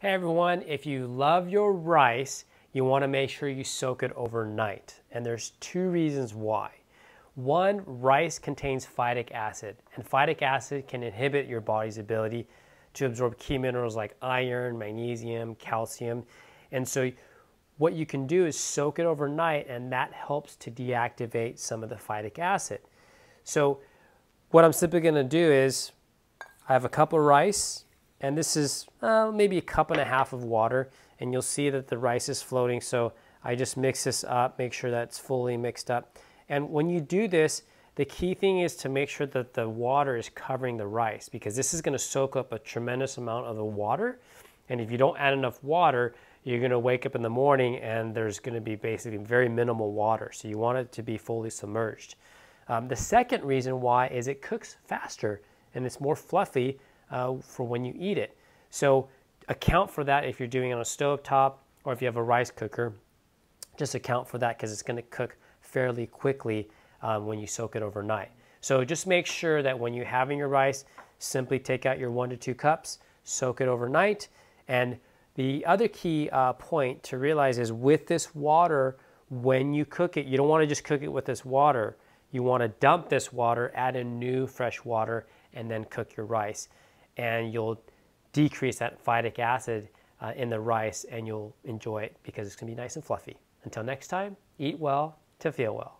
Hey everyone, if you love your rice, you want to make sure you soak it overnight. And there's two reasons why. One, rice contains phytic acid, and phytic acid can inhibit your body's ability to absorb key minerals like iron, magnesium, calcium. And so what you can do is soak it overnight, and that helps to deactivate some of the phytic acid. So what I'm simply going to do is I have a cup of rice, and this is uh, maybe a cup and a half of water and you'll see that the rice is floating so I just mix this up make sure that's fully mixed up and when you do this the key thing is to make sure that the water is covering the rice because this is going to soak up a tremendous amount of the water and if you don't add enough water you're going to wake up in the morning and there's going to be basically very minimal water so you want it to be fully submerged um, the second reason why is it cooks faster and it's more fluffy uh, for when you eat it. So account for that if you're doing it on a stove top or if you have a rice cooker. Just account for that because it's going to cook fairly quickly um, when you soak it overnight. So just make sure that when you're having your rice, simply take out your one to two cups, soak it overnight. And the other key uh, point to realize is with this water, when you cook it, you don't want to just cook it with this water. You want to dump this water, add in new fresh water, and then cook your rice and you'll decrease that phytic acid uh, in the rice and you'll enjoy it because it's going to be nice and fluffy. Until next time, eat well to feel well.